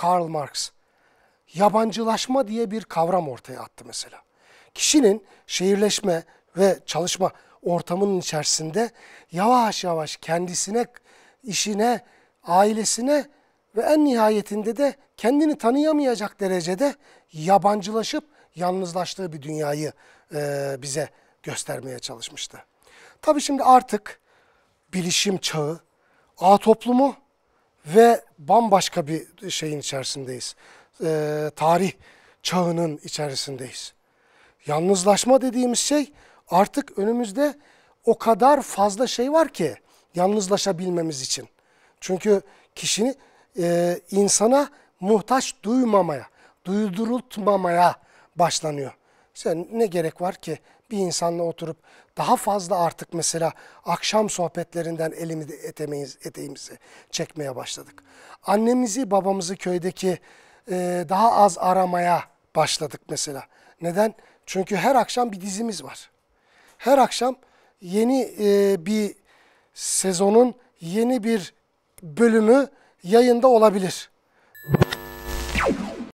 Karl Marx yabancılaşma diye bir kavram ortaya attı mesela. Kişinin şehirleşme ve çalışma ortamının içerisinde yavaş yavaş kendisine, işine, ailesine ve en nihayetinde de kendini tanıyamayacak derecede yabancılaşıp yalnızlaştığı bir dünyayı e, bize göstermeye çalışmıştı. Tabii şimdi artık bilişim çağı, ağ toplumu ve bambaşka bir şeyin içerisindeyiz. E, tarih çağının içerisindeyiz. Yalnızlaşma dediğimiz şey artık önümüzde o kadar fazla şey var ki yalnızlaşabilmemiz için. Çünkü kişini e, insana muhtaç duymamaya, duydurultmamaya başlanıyor. Sen ne gerek var ki bir insanla oturup daha fazla artık mesela akşam sohbetlerinden elimi etemeyiz, eteğimizi çekmeye başladık. Annemizi babamızı köydeki e, daha az aramaya başladık mesela. Neden? Çünkü her akşam bir dizimiz var. Her akşam yeni e, bir sezonun yeni bir bölümü yayında olabilir.